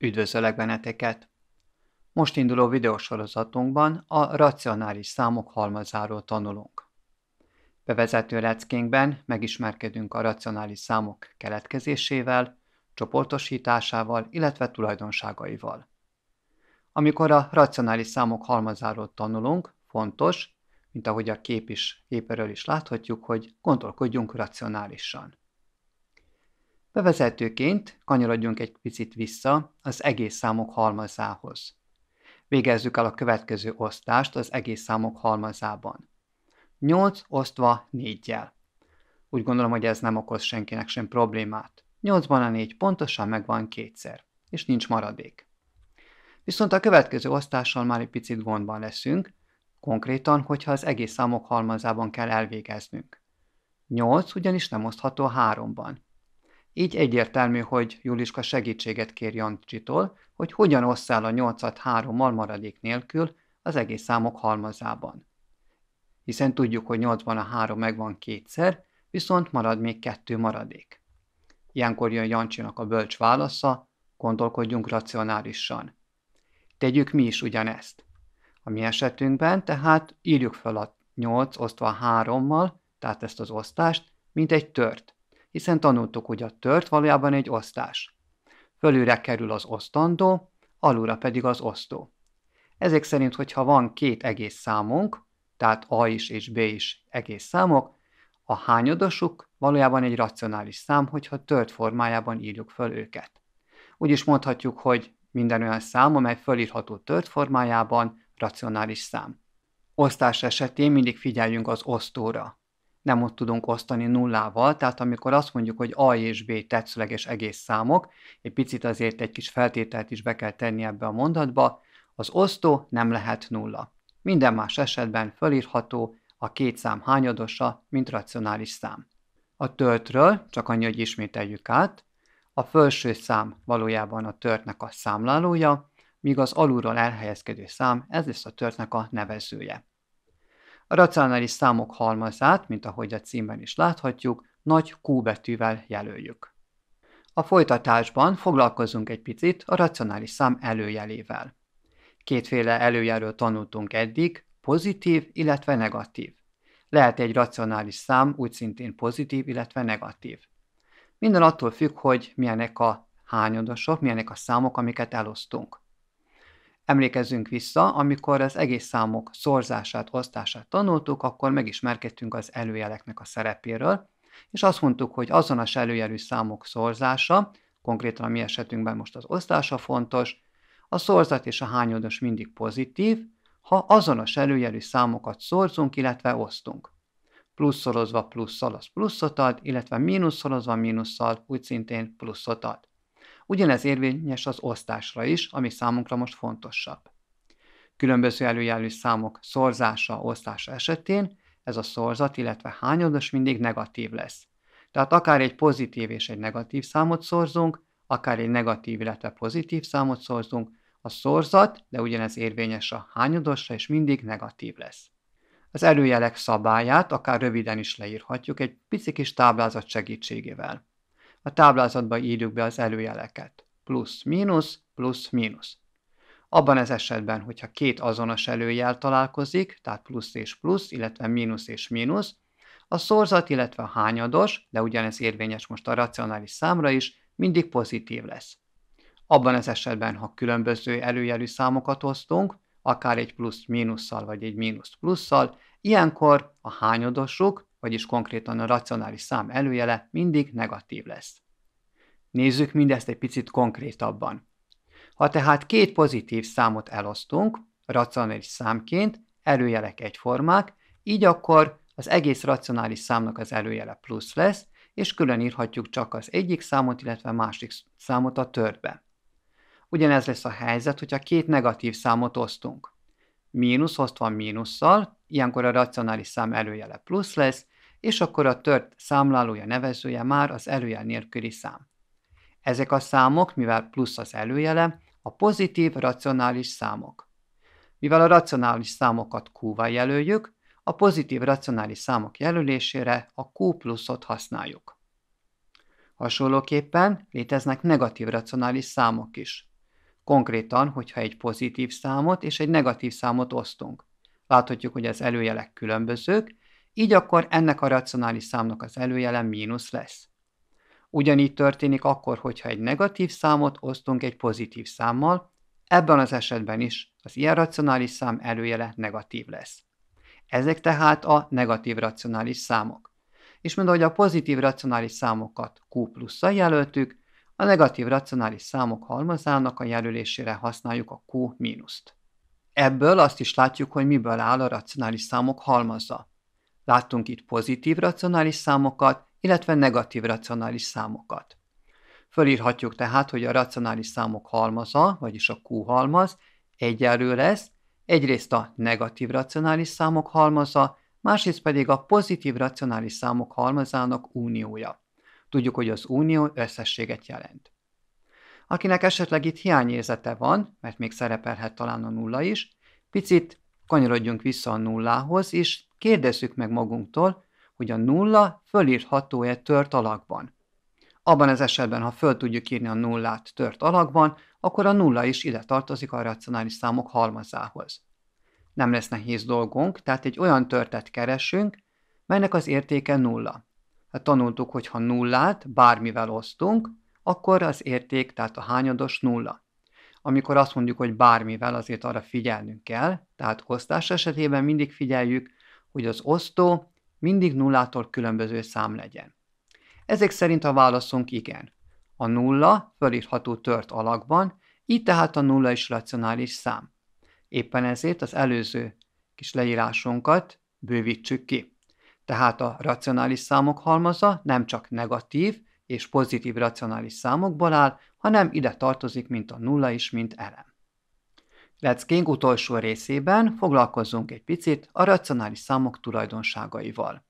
Üdvözöllek benneteket! Most induló videósorozatunkban a racionális számok halmazáról tanulunk. Bevezető leckénkben megismerkedünk a racionális számok keletkezésével, csoportosításával, illetve tulajdonságaival. Amikor a racionális számok halmazáról tanulunk, fontos, mint ahogy a kép is, képeről is láthatjuk, hogy gondolkodjunk racionálisan. Bevezetőként kanyarodjunk egy picit vissza az egész számok halmazához. Végezzük el a következő osztást az egész számok halmazában. 8 osztva 4-jel. Úgy gondolom, hogy ez nem okoz senkinek sem problémát. 8-ban a 4 pontosan megvan kétszer, és nincs maradék. Viszont a következő osztással már egy picit gondban leszünk, konkrétan, hogyha az egész számok halmazában kell elvégeznünk. 8 ugyanis nem osztható 3-ban, így egyértelmű, hogy Juliska segítséget kér Jancsitól, hogy hogyan osszál a nyolcat három 3 maradék nélkül az egész számok halmazában. Hiszen tudjuk, hogy nyolcban a három megvan kétszer, viszont marad még kettő maradék. Ilyenkor jön Jancsinak a bölcs válasza, gondolkodjunk racionálisan. Tegyük mi is ugyanezt. A mi esetünkben tehát írjuk fel a 8 osztva 3-mal, tehát ezt az osztást, mint egy tört, hiszen tanultuk, hogy a tört valójában egy osztás. Fölülre kerül az osztandó, alulra pedig az osztó. Ezek szerint, hogyha van két egész számunk, tehát A is és B is egész számok, a hányadosuk valójában egy racionális szám, hogyha tört formájában írjuk föl őket. Úgy is mondhatjuk, hogy minden olyan szám, amely fölírható tört formájában, racionális szám. Osztás esetén mindig figyeljünk az osztóra nem ott tudunk osztani nullával, tehát amikor azt mondjuk, hogy A és B tetszőleges egész számok, egy picit azért egy kis feltételt is be kell tenni ebbe a mondatba, az osztó nem lehet nulla. Minden más esetben fölírható a két szám hányadosa, mint racionális szám. A töltről, csak annyi, hogy ismételjük át, a felső szám valójában a törtnek a számlálója, míg az alulról elhelyezkedő szám, ez lesz a törtnek a nevezője. A racionális számok halmazát, mint ahogy a címben is láthatjuk, nagy Q betűvel jelöljük. A folytatásban foglalkozunk egy picit a racionális szám előjelével. Kétféle előjelről tanultunk eddig, pozitív, illetve negatív. Lehet egy racionális szám úgy szintén pozitív, illetve negatív. Minden attól függ, hogy milyenek a hányadosok, milyenek a számok, amiket elosztunk. Emlékezzünk vissza, amikor az egész számok szorzását, osztását tanultuk, akkor megismerkedtünk az előjeleknek a szerepéről, és azt mondtuk, hogy azonos előjelű számok szorzása, konkrétan a mi esetünkben most az osztása fontos, a szorzat és a hányodos mindig pozitív, ha azonos előjelű számokat szorzunk, illetve osztunk. Pluszszorozva plusszal az pluszot ad, illetve mínuszszorozva mínusszal úgy szintén pluszot ad. Ugyanez érvényes az osztásra is, ami számunkra most fontosabb. Különböző előjelű számok szorzása, osztása esetén ez a szorzat, illetve hányados mindig negatív lesz. Tehát akár egy pozitív és egy negatív számot szorzunk, akár egy negatív, illetve pozitív számot szorzunk, a szorzat, de ugyanez érvényes a hányadosra, és mindig negatív lesz. Az előjelek szabályát akár röviden is leírhatjuk egy pici kis táblázat segítségével a táblázatba írjuk be az előjeleket. Plusz-mínusz, plusz-mínusz. Abban az esetben, hogyha két azonos előjel találkozik, tehát plusz és plusz, illetve mínusz és mínusz, a szorzat, illetve a hányados, de ugyanez érvényes most a racionális számra is, mindig pozitív lesz. Abban az esetben, ha különböző előjelű számokat osztunk, akár egy plusz mínusszal vagy egy mínusz plusszal, ilyenkor a hányadosuk, vagyis konkrétan a racionális szám előjele mindig negatív lesz. Nézzük mindezt egy picit konkrétabban. Ha tehát két pozitív számot elosztunk, racionális számként, előjelek egyformák, így akkor az egész racionális számnak az előjele plusz lesz, és külön írhatjuk csak az egyik számot, illetve másik számot a törbe. Ugyanez lesz a helyzet, hogyha két negatív számot osztunk. Mínusz osztva mínusszal, ilyenkor a racionális szám előjele plusz lesz, és akkor a tört számlálója nevezője már az előjel nélküli szám. Ezek a számok, mivel plusz az előjele, a pozitív racionális számok. Mivel a racionális számokat Q-val jelöljük, a pozitív racionális számok jelölésére a Q pluszot használjuk. Hasonlóképpen léteznek negatív racionális számok is. Konkrétan, hogyha egy pozitív számot és egy negatív számot osztunk. Láthatjuk, hogy az előjelek különbözők, így akkor ennek a racionális számnak az előjele mínusz lesz. Ugyanígy történik akkor, hogyha egy negatív számot osztunk egy pozitív számmal, ebben az esetben is az ilyen racionális szám előjele negatív lesz. Ezek tehát a negatív racionális számok. És mint ahogy a pozitív racionális számokat Q plusszal jelöltük, a negatív racionális számok halmazának a jelölésére használjuk a Q mínuszt. Ebből azt is látjuk, hogy miből áll a racionális számok halmaza. Láttunk itt pozitív racionális számokat, illetve negatív racionális számokat. Fölírhatjuk tehát, hogy a racionális számok halmaza, vagyis a Q halmaz, egyenlő lesz, egyrészt a negatív racionális számok halmaza, másrészt pedig a pozitív racionális számok halmazának uniója. Tudjuk, hogy az unió összességet jelent. Akinek esetleg itt hiányérzete van, mert még szerepelhet talán a nulla is, picit kanyarodjunk vissza a nullához, és kérdezzük meg magunktól, hogy a nulla fölírható-e tört alakban. Abban az esetben, ha föl tudjuk írni a nullát tört alakban, akkor a nulla is ide tartozik a racionális számok halmazához. Nem lesz nehéz dolgunk, tehát egy olyan törtet keresünk, melynek az értéke nulla. Hát tanultuk, hogy ha nullát bármivel osztunk, akkor az érték, tehát a hányados nulla amikor azt mondjuk, hogy bármivel azért arra figyelnünk kell, tehát osztás esetében mindig figyeljük, hogy az osztó mindig nullától különböző szám legyen. Ezek szerint a válaszunk igen. A nulla fölírható tört alakban, így tehát a nulla is racionális szám. Éppen ezért az előző kis leírásunkat bővítsük ki. Tehát a racionális számok halmaza nem csak negatív, és pozitív racionális számokból áll, hanem ide tartozik mint a nulla is, mint elem. Leckénk utolsó részében foglalkozzunk egy picit a racionális számok tulajdonságaival.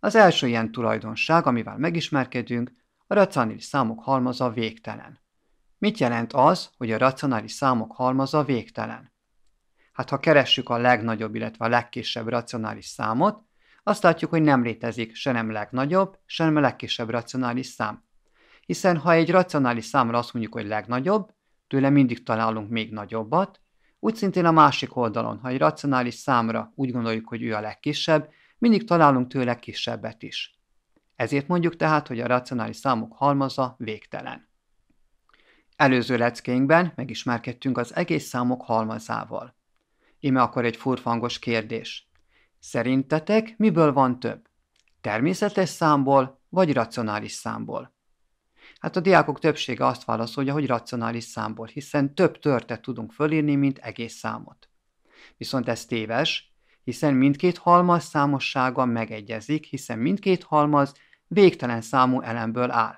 Az első ilyen tulajdonság, amivel megismerkedünk, a racionális számok halmaza végtelen. Mit jelent az, hogy a racionális számok halmaza végtelen? Hát ha keressük a legnagyobb, illetve a legkisebb racionális számot, azt látjuk, hogy nem létezik se nem legnagyobb, se nem a legkisebb racionális szám. Hiszen ha egy racionális számra azt mondjuk, hogy legnagyobb, tőle mindig találunk még nagyobbat, úgy szintén a másik oldalon, ha egy racionális számra úgy gondoljuk, hogy ő a legkisebb, mindig találunk tőle kisebbet is. Ezért mondjuk tehát, hogy a racionális számok halmaza végtelen. Előző leckénkben megismerkedtünk az egész számok halmazával. Ime akkor egy furfangos kérdés. Szerintetek miből van több? Természetes számból vagy racionális számból? Hát a diákok többsége azt válaszolja, hogy racionális számból, hiszen több törtet tudunk fölírni, mint egész számot. Viszont ez téves, hiszen mindkét halmaz számossága megegyezik, hiszen mindkét halmaz végtelen számú elemből áll.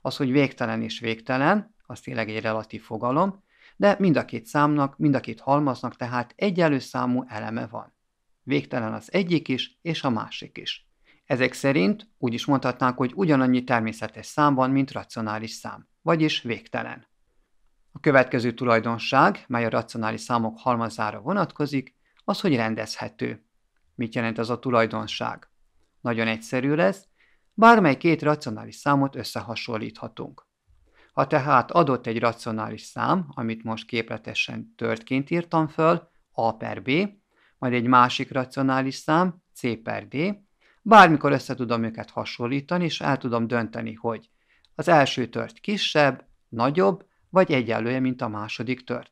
Az, hogy végtelen és végtelen, az tényleg egy relatív fogalom, de mind a két számnak, mind a két halmaznak tehát egyenlő számú eleme van végtelen az egyik is, és a másik is. Ezek szerint úgy is mondhatnánk, hogy ugyanannyi természetes szám van, mint racionális szám, vagyis végtelen. A következő tulajdonság, mely a racionális számok halmazára vonatkozik, az, hogy rendezhető. Mit jelent ez a tulajdonság? Nagyon egyszerű lesz, bármely két racionális számot összehasonlíthatunk. Ha tehát adott egy racionális szám, amit most képletesen törtként írtam föl, A per B, majd egy másik racionális szám, C per D, bármikor össze tudom őket hasonlítani, és el tudom dönteni, hogy az első tört kisebb, nagyobb, vagy egyenlője, mint a második tört.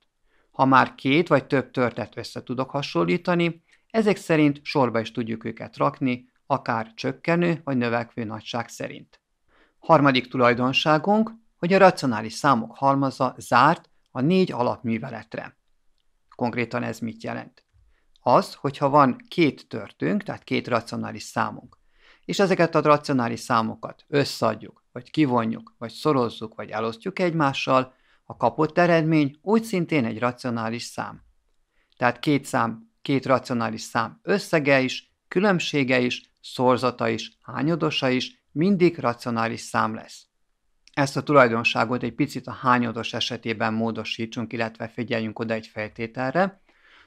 Ha már két vagy több törtet össze tudok hasonlítani, ezek szerint sorba is tudjuk őket rakni, akár csökkenő vagy növekvő nagyság szerint. Harmadik tulajdonságunk, hogy a racionális számok halmaza zárt a négy alapműveletre. Konkrétan ez mit jelent? az, hogyha van két törtünk, tehát két racionális számunk, és ezeket a racionális számokat összeadjuk, vagy kivonjuk, vagy szorozzuk, vagy elosztjuk egymással, a kapott eredmény úgy szintén egy racionális szám. Tehát két szám, két racionális szám összege is, különbsége is, szorzata is, hányodosa is mindig racionális szám lesz. Ezt a tulajdonságot egy picit a hányodos esetében módosítsunk, illetve figyeljünk oda egy feltételre,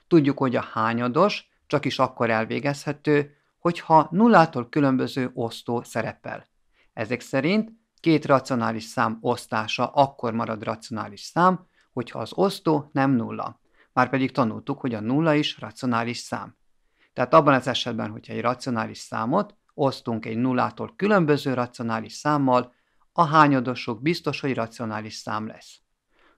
Tudjuk, hogy a hányados csak is akkor elvégezhető, hogyha nullától különböző osztó szerepel. Ezek szerint két racionális szám osztása akkor marad racionális szám, hogyha az osztó nem nulla. Márpedig tanultuk, hogy a nulla is racionális szám. Tehát abban az esetben, hogyha egy racionális számot osztunk egy nullától különböző racionális számmal, a hányadosok biztos, hogy racionális szám lesz.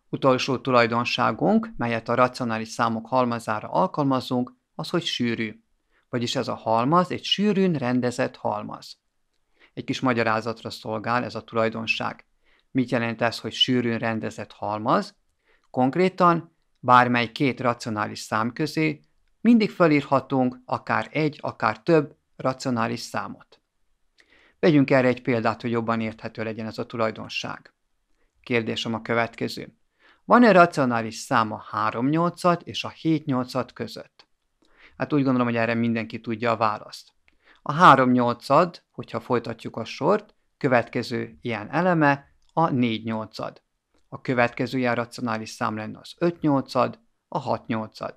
Utolsó tulajdonságunk, melyet a racionális számok halmazára alkalmazunk, az, hogy sűrű. Vagyis ez a halmaz egy sűrűn rendezett halmaz. Egy kis magyarázatra szolgál ez a tulajdonság. Mit jelent ez, hogy sűrűn rendezett halmaz? Konkrétan bármely két racionális szám közé mindig felírhatunk akár egy, akár több racionális számot. Vegyünk erre egy példát, hogy jobban érthető legyen ez a tulajdonság. Kérdésem a következő. Van-e racionális szám a 3 8 és a 7 8 között? Hát úgy gondolom, hogy erre mindenki tudja a választ. A 3 8 hogyha folytatjuk a sort, következő ilyen eleme a 4-8-ad. A következő ilyen racionális szám lenne az 5 8 a 6-8-ad.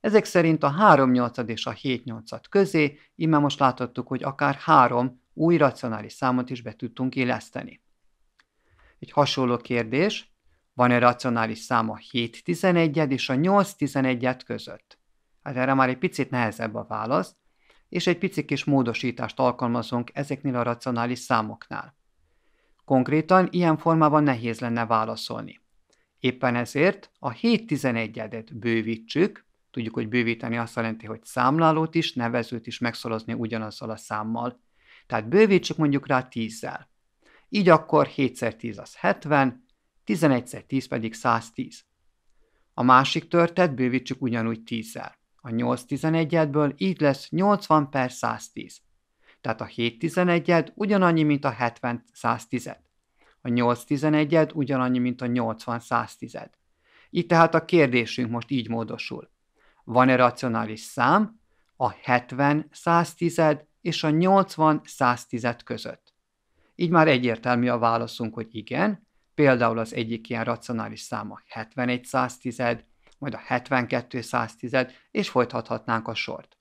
Ezek szerint a 3 8 és a 7 8 közé, immár most láthattuk, hogy akár három új racionális számot is be tudtunk illeszteni. Egy hasonló kérdés, van egy racionális szám a 7-11-ed és a 8-11-ed között? Hát erre már egy picit nehezebb a válasz, és egy picit kis módosítást alkalmazunk ezeknél a racionális számoknál. Konkrétan ilyen formában nehéz lenne válaszolni. Éppen ezért a 7-11-edet bővítsük, tudjuk, hogy bővíteni azt jelenti, hogy számlálót is, nevezőt is megszorozni ugyanazzal a számmal. Tehát bővítsük mondjuk rá 10-zel. Így akkor 7 x 10 az 70, 11 10 pedig 110. A másik törtet bővítsük ugyanúgy 10-zel. A 8 11 ből így lesz 80 per 110. Tehát a 7 11-ed ugyanannyi, mint a 70 110 -et. A 8 11-ed ugyanannyi, mint a 80 110 -et. Itt tehát a kérdésünk most így módosul. Van-e racionális szám a 70 110 és a 80 110 között? Így már egyértelmű a válaszunk, hogy igen, Például az egyik ilyen racionális száma 71 száztized, majd a 72 száztized, és folytathatnánk a sort.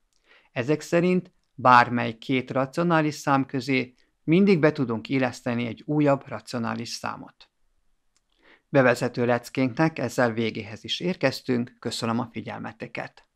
Ezek szerint bármely két racionális szám közé mindig be tudunk illeszteni egy újabb racionális számot. Bevezető leckénknek ezzel végéhez is érkeztünk, köszönöm a figyelmeteket!